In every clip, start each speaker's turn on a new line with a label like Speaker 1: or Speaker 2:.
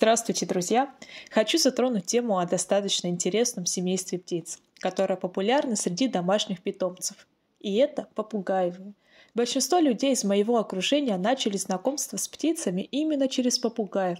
Speaker 1: Здравствуйте, друзья! Хочу затронуть тему о достаточно интересном семействе птиц, которое популярно среди домашних питомцев. И это попугаевы. Большинство людей из моего окружения начали знакомство с птицами именно через попугаев,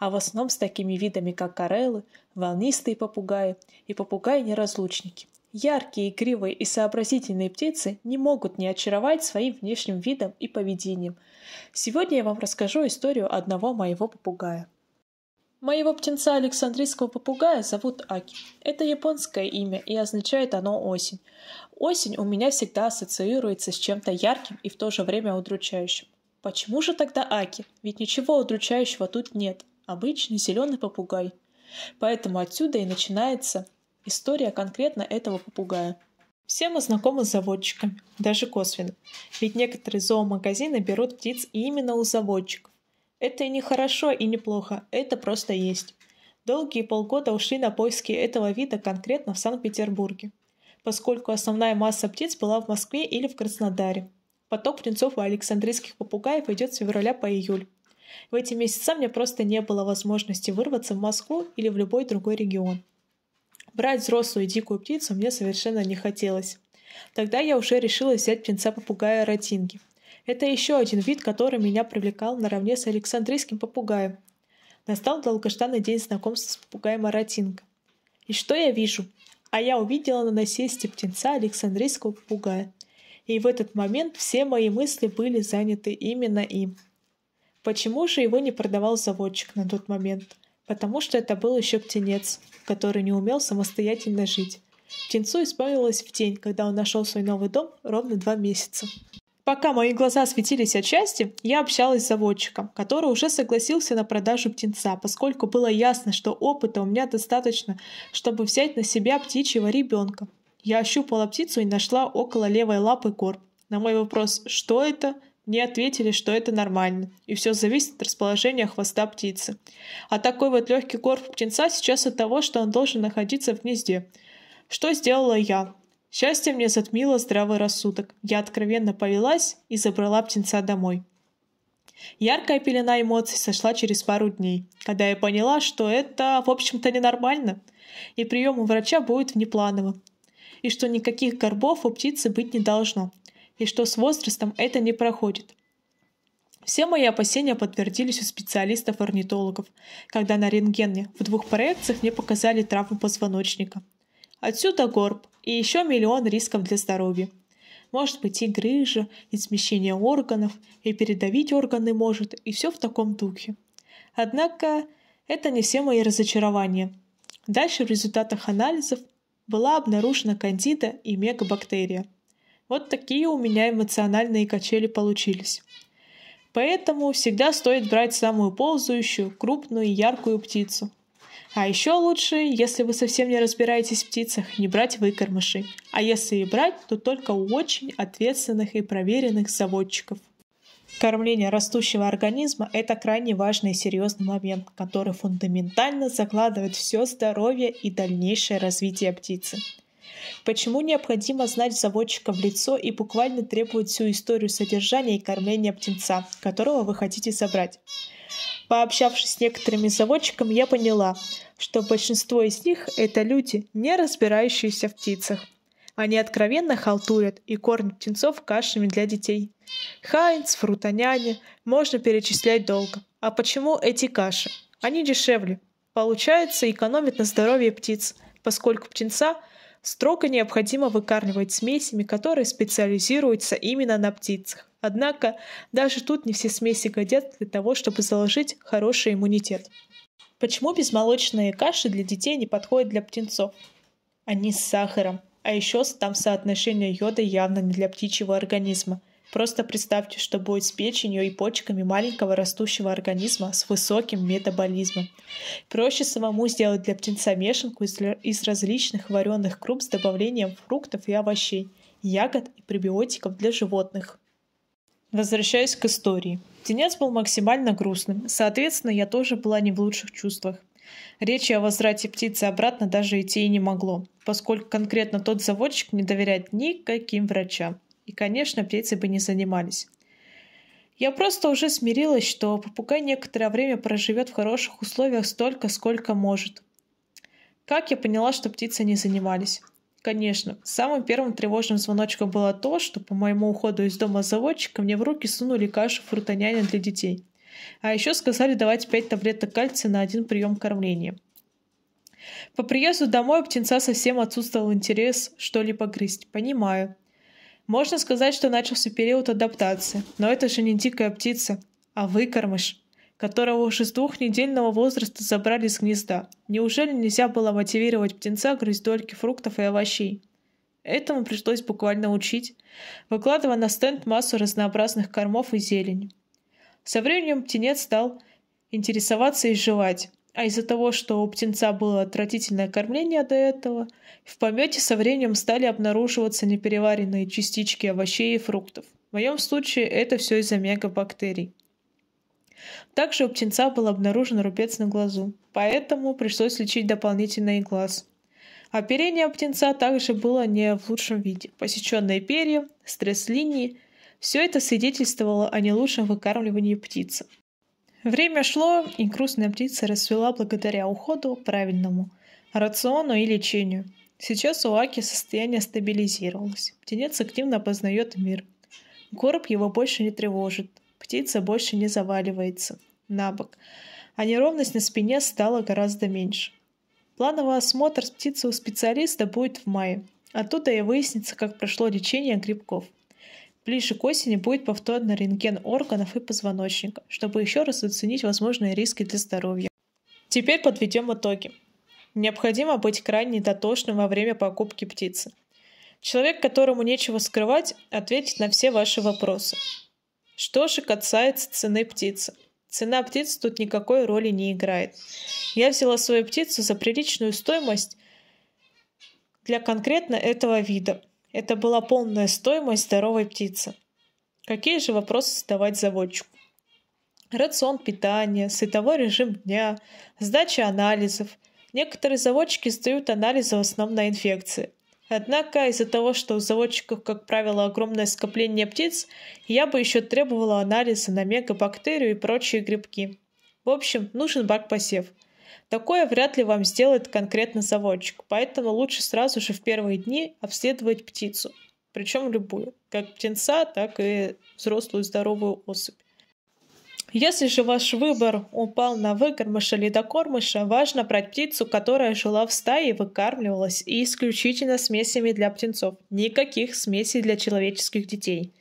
Speaker 1: а в основном с такими видами, как кореллы, волнистые попугаи и попугаи-неразлучники. Яркие, игривые и сообразительные птицы не могут не очаровать своим внешним видом и поведением. Сегодня я вам расскажу историю одного моего попугая – Моего птенца Александрийского попугая зовут Аки. Это японское имя, и означает оно осень. Осень у меня всегда ассоциируется с чем-то ярким и в то же время удручающим. Почему же тогда Аки? Ведь ничего удручающего тут нет. Обычный зеленый попугай. Поэтому отсюда и начинается история конкретно этого попугая. Все мы знакомы с заводчиками, даже косвенно. Ведь некоторые зоомагазины берут птиц именно у заводчиков. Это не хорошо и не плохо, это просто есть. Долгие полгода ушли на поиски этого вида конкретно в Санкт-Петербурге, поскольку основная масса птиц была в Москве или в Краснодаре. Поток птенцов и александрийских попугаев идет с февраля по июль. В эти месяца мне просто не было возможности вырваться в Москву или в любой другой регион. Брать взрослую дикую птицу мне совершенно не хотелось. Тогда я уже решила взять птенца попугая ротинги – это еще один вид, который меня привлекал наравне с Александрийским попугаем. Настал долгожданный день знакомства с попугаем Аратинка. И что я вижу? А я увидела на насесте птенца Александрийского попугая. И в этот момент все мои мысли были заняты именно им. Почему же его не продавал заводчик на тот момент? Потому что это был еще птенец, который не умел самостоятельно жить. Птенцу исполнилось в день, когда он нашел свой новый дом, ровно два месяца. Пока мои глаза светились от счастья, я общалась с заводчиком, который уже согласился на продажу птенца, поскольку было ясно, что опыта у меня достаточно, чтобы взять на себя птичьего ребенка. Я ощупала птицу и нашла около левой лапы горб. На мой вопрос «Что это?» Мне ответили, что это нормально, и все зависит от расположения хвоста птицы. А такой вот легкий корм птенца сейчас от того, что он должен находиться в гнезде. Что сделала я? Счастье мне затмило здравый рассудок. Я откровенно повелась и забрала птенца домой. Яркая пелена эмоций сошла через пару дней, когда я поняла, что это, в общем-то, ненормально, и прием у врача будет внепланово, и что никаких горбов у птицы быть не должно, и что с возрастом это не проходит. Все мои опасения подтвердились у специалистов-орнитологов, когда на рентгене в двух проекциях мне показали травму позвоночника. Отсюда горб – и еще миллион рисков для здоровья. Может быть и грыжа, и смещение органов, и передавить органы может, и все в таком духе. Однако это не все мои разочарования. Дальше в результатах анализов была обнаружена кандида и мегабактерия. Вот такие у меня эмоциональные качели получились. Поэтому всегда стоит брать самую ползающую, крупную и яркую птицу – а еще лучше, если вы совсем не разбираетесь в птицах, не брать выкормышей. А если и брать, то только у очень ответственных и проверенных заводчиков. Кормление растущего организма – это крайне важный и серьезный момент, который фундаментально закладывает все здоровье и дальнейшее развитие птицы. Почему необходимо знать заводчика в лицо и буквально требовать всю историю содержания и кормления птенца, которого вы хотите собрать? Пообщавшись с некоторыми заводчиками, я поняла, что большинство из них — это люди, не разбирающиеся в птицах. Они откровенно халтурят и кормят птенцов кашами для детей. Хайнц, фрутоняне, можно перечислять долго. А почему эти каши? Они дешевле. Получается, экономят на здоровье птиц, поскольку птенца Строго необходимо выкармливать смесями, которые специализируются именно на птицах. Однако даже тут не все смеси годятся для того, чтобы заложить хороший иммунитет. Почему безмолочные каши для детей не подходят для птенцов? Они с сахаром, а еще там соотношение йода явно не для птичьего организма. Просто представьте, что будет с печенью и почками маленького растущего организма с высоким метаболизмом. Проще самому сделать для птенца мешанку из различных вареных круп с добавлением фруктов и овощей, ягод и пребиотиков для животных. Возвращаясь к истории. Тенец был максимально грустным, соответственно, я тоже была не в лучших чувствах. Речи о возврате птицы обратно даже идти и не могло, поскольку конкретно тот заводчик не доверяет никаким врачам и, конечно, птицы бы не занимались. Я просто уже смирилась, что попугай некоторое время проживет в хороших условиях столько, сколько может. Как я поняла, что птицы не занимались? Конечно, самым первым тревожным звоночком было то, что по моему уходу из дома заводчика мне в руки сунули кашу фрутоняня для детей. А еще сказали давать 5 таблеток кальция на один прием кормления. По приезду домой у птенца совсем отсутствовал интерес что-либо грызть. Понимаю. Можно сказать, что начался период адаптации, но это же не дикая птица, а выкормыш, которого уже с двухнедельного возраста забрали с гнезда. Неужели нельзя было мотивировать птенца грызть дольки фруктов и овощей? Этому пришлось буквально учить, выкладывая на стенд массу разнообразных кормов и зелень. Со временем птенец стал интересоваться и жевать, а из-за того, что у птенца было отвратительное кормление до этого, в помете со временем стали обнаруживаться непереваренные частички овощей и фруктов. В моем случае это все из-за мегабактерий. Также у птенца был обнаружен рубец на глазу, поэтому пришлось лечить дополнительно и глаз. Оперение птенца также было не в лучшем виде. Посеченные перья, стресс-линии – все это свидетельствовало о нелучшем выкармливании птицы. Время шло, и грустная птица расцвела благодаря уходу, правильному рациону и лечению. Сейчас у Аки состояние стабилизировалось. Птенец активно познает мир. Короб его больше не тревожит. Птица больше не заваливается на бок, а неровность на спине стала гораздо меньше. Плановый осмотр птицы у специалиста будет в мае. Оттуда и выяснится, как прошло лечение грибков – Ближе к осени будет повторно рентген органов и позвоночника, чтобы еще раз оценить возможные риски для здоровья. Теперь подведем итоги. Необходимо быть крайне дотошным во время покупки птицы. Человек, которому нечего скрывать, ответит на все ваши вопросы. Что же касается цены птицы? Цена птиц тут никакой роли не играет. Я взяла свою птицу за приличную стоимость для конкретно этого вида. Это была полная стоимость здоровой птицы. Какие же вопросы задавать заводчику? Рацион питания, световой режим дня, сдача анализов. Некоторые заводчики сдают анализы в основном на инфекции. Однако из-за того, что у заводчиков, как правило, огромное скопление птиц, я бы еще требовала анализа на мегабактерию и прочие грибки. В общем, нужен бак посев – Такое вряд ли вам сделает конкретно заводчик, поэтому лучше сразу же в первые дни обследовать птицу, причем любую, как птенца, так и взрослую здоровую особь. Если же ваш выбор упал на выкормыш или докормыша, важно брать птицу, которая жила в стае и выкармливалась, и исключительно смесями для птенцов. Никаких смесей для человеческих детей.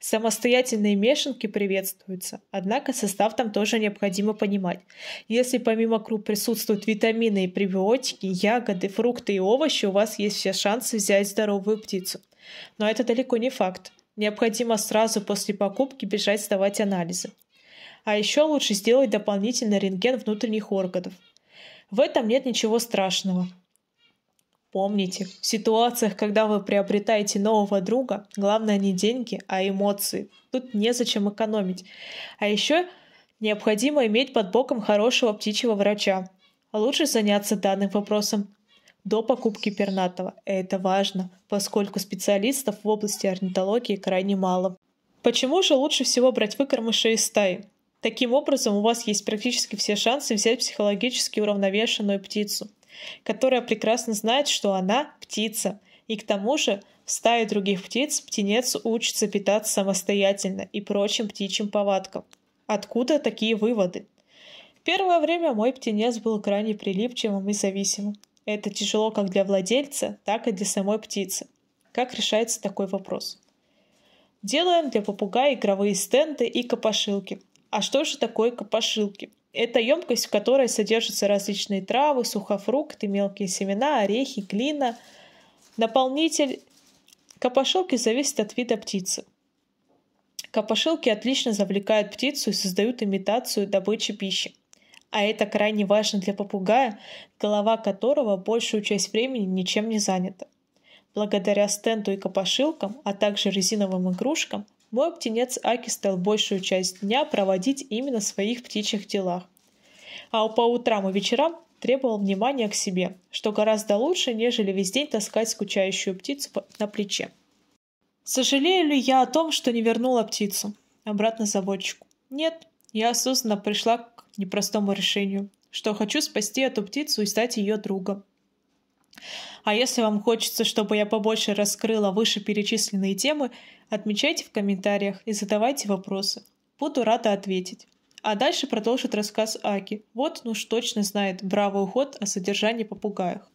Speaker 1: Самостоятельные мешанки приветствуются, однако состав там тоже необходимо понимать. Если помимо круп присутствуют витамины и пребиотики, ягоды, фрукты и овощи, у вас есть все шансы взять здоровую птицу. Но это далеко не факт. Необходимо сразу после покупки бежать сдавать анализы а еще лучше сделать дополнительный рентген внутренних органов. В этом нет ничего страшного. Помните, в ситуациях, когда вы приобретаете нового друга, главное не деньги, а эмоции. Тут незачем экономить. А еще необходимо иметь под боком хорошего птичьего врача. А Лучше заняться данным вопросом до покупки пернатого. Это важно, поскольку специалистов в области орнитологии крайне мало. Почему же лучше всего брать выкормыша из стаи? Таким образом, у вас есть практически все шансы взять психологически уравновешенную птицу, которая прекрасно знает, что она — птица, и к тому же в стае других птиц птенец учится питаться самостоятельно и прочим птичьим повадкам. Откуда такие выводы? В первое время мой птенец был крайне прилипчивым и зависимым. Это тяжело как для владельца, так и для самой птицы. Как решается такой вопрос? Делаем для попугая игровые стенды и копошилки – а что же такое копошилки? Это емкость, в которой содержатся различные травы, сухофрукты, мелкие семена, орехи, глина. Наполнитель копошилки зависит от вида птицы. Копошилки отлично завлекают птицу и создают имитацию добычи пищи. А это крайне важно для попугая, голова которого большую часть времени ничем не занята. Благодаря стенду и копошилкам, а также резиновым игрушкам, мой птенец Аки стал большую часть дня проводить именно в своих птичьих делах. А по утрам и вечерам требовал внимания к себе, что гораздо лучше, нежели весь день таскать скучающую птицу на плече. Сожалею ли я о том, что не вернула птицу? Обратно заводчику. Нет, я осознанно пришла к непростому решению, что хочу спасти эту птицу и стать ее другом. А если вам хочется, чтобы я побольше раскрыла вышеперечисленные темы, отмечайте в комментариях и задавайте вопросы. Буду рада ответить. А дальше продолжит рассказ Аки. Вот, ну уж точно знает бравый уход о содержании попугаях.